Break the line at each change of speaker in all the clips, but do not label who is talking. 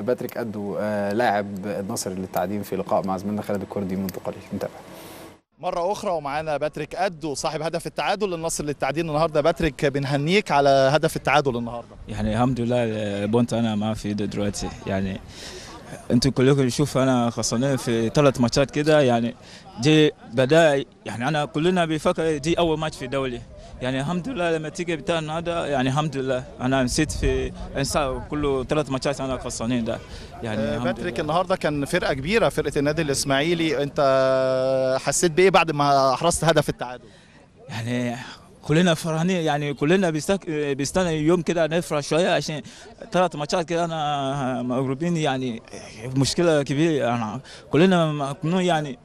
باتريك أدو آه، لاعب النصر للتعدين في لقاء مع زميلنا خالد الكردي منذ قليل نتابع
مرة أخرى ومعانا باتريك أدو صاحب هدف التعادل للنصر للتعدين النهاردة باتريك بنهنيك على هدف التعادل النهاردة
يعني الحمد لله آه، بونت أنا ما في دلوقتي يعني انتوا كلكم شوف انا خسرانين في ثلاث ماتشات كده يعني دي بدا يعني انا كلنا بيفكر دي اول ماتش في الدوري يعني الحمد لله لما تيجي بتاع هذا يعني الحمد لله انا نسيت في انسى كله ثلاث ماتشات انا خسرانين ده يعني باتريك آه،
النهارده كان فرقه كبيره فرقه النادي الاسماعيلي انت
حسيت بايه بعد ما احرزت هدف التعادل؟ يعني كلنا فرحانين يعني كلنا بيستك... بيستنى يوم كده نفرح شويه عشان ثلاث ماتشات كده انا مغربين يعني مشكله كبيره يعني كلنا مكنون يعني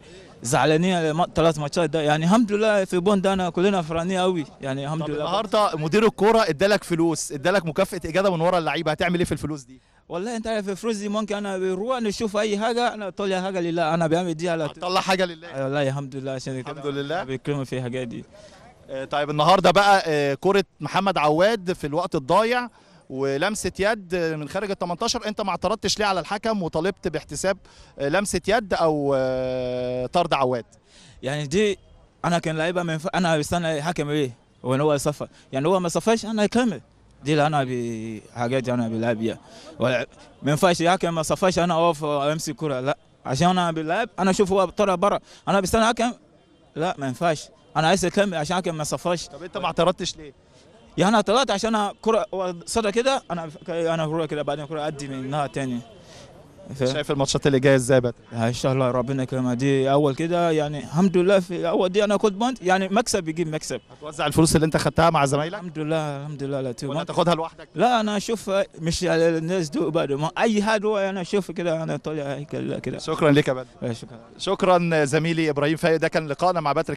زعلانين على ثلاث ماتشات ده يعني الحمد لله في بوند ده انا كلنا فرحانين قوي يعني الحمد لله النهارده مدير الكوره ادالك فلوس ادالك مكافاه اجازه من ورا اللعيبه هتعمل ايه في الفلوس دي؟ والله انت عارف الفلوس دي ممكن انا بروح نشوف اي حاجه انا طالع حاجه لله انا بعمل دي على هتطلع حاجه لله والله الحمد لله عشان الحمد لله بيكرموا في الحاجات دي آه، طيب النهارده بقى آه، كره
محمد عواد في الوقت الضايع ولمسه يد من خارج ال 18 انت ما اعترضتش ليه على الحكم وطالبت باحتساب آه، لمسه يد او طرد عواد
يعني دي انا كان لعيبه ف... انا بستنى حكم ايه وان هو يصفى يعني هو ما صفاش انا يكمل دي اللي انا بي... حاجات انا بلعب بيها ما ينفعش حكم ما صفاش انا اقف امسك كره لا عشان انا بلعب انا اشوف هو طلع بره انا بستنى حكم لا ما ينفعش انا عايز اكمل عشان اكمل ما صفرش طب انت ما اعترضتش ليه؟ يعني انا اعترضت عشان كره صدى كده انا انا كده بعدين كره ادي منها تاني شايف الماتشات اللي جايه ازاي بقى ان شاء الله ربنا يكرمها دي اول كده يعني الحمد لله في اول دي انا كنت بنت يعني مكسب يجيب مكسب
هتوزع الفلوس اللي انت خدتها مع زمايلك
الحمد لله الحمد لله لا ولا تاخدها لوحدك لا انا اشوف مش الناس دول بعد ما اي حد انا اشوف كده انا طالع كده شكرا لك يا بدر شكرا زميلي ابراهيم
فايق ده كان لقائنا مع باتريك